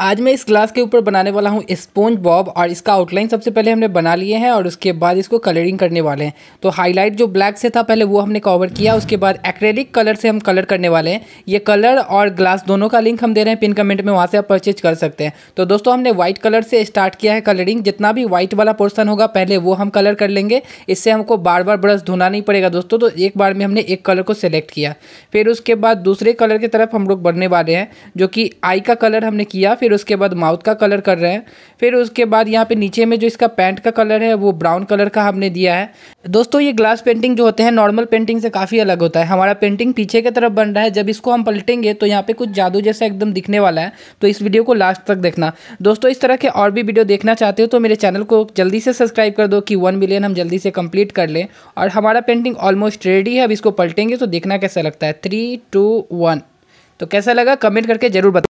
आज मैं इस ग्लास के ऊपर बनाने वाला हूँ स्पोंज बॉब और इसका आउटलाइन सबसे पहले हमने बना लिए हैं और उसके बाद इसको कलरिंग करने वाले हैं तो हाईलाइट जो ब्लैक से था पहले वो हमने कवर किया उसके बाद एक्रेलिक कलर से हम कलर करने वाले हैं ये कलर और ग्लास दोनों का लिंक हम दे रहे हैं पिन कमेंट में वहाँ से आप परचेज कर सकते हैं तो दोस्तों हमने व्हाइट कलर से स्टार्ट किया है कलरिंग जितना भी व्हाइट वाला पोर्सन होगा पहले वो हम कलर कर लेंगे इससे हमको बार बार ब्रश धोना नहीं पड़ेगा दोस्तों तो एक बार में हमने एक कलर को सिलेक्ट किया फिर उसके बाद दूसरे कलर की तरफ हम लोग बढ़ने वाले हैं जो कि आई का कलर हमने किया फिर उसके बाद माउथ का कलर कर रहे हैं फिर उसके बाद यहाँ पे नीचे में जो इसका पैंट का कलर है वो ब्राउन कलर का हमने दिया है दोस्तों ये ग्लास पेंटिंग जो होते हैं नॉर्मल पेंटिंग से काफ़ी अलग होता है हमारा पेंटिंग पीछे की तरफ बन रहा है जब इसको हम पलटेंगे तो यहाँ पे कुछ जादू जैसा एकदम दिखने वाला है तो इस वीडियो को लास्ट तक देखना दोस्तों इस तरह के और भी वीडियो देखना चाहते हो तो मेरे चैनल को जल्दी से सब्सक्राइब कर दो कि वन मिलियन हम जल्दी से कम्प्लीट कर लें और हमारा पेंटिंग ऑलमोस्ट रेडी है अब इसको पलटेंगे तो देखना कैसा लगता है थ्री टू वन तो कैसा लगा कमेंट करके जरूर बताओ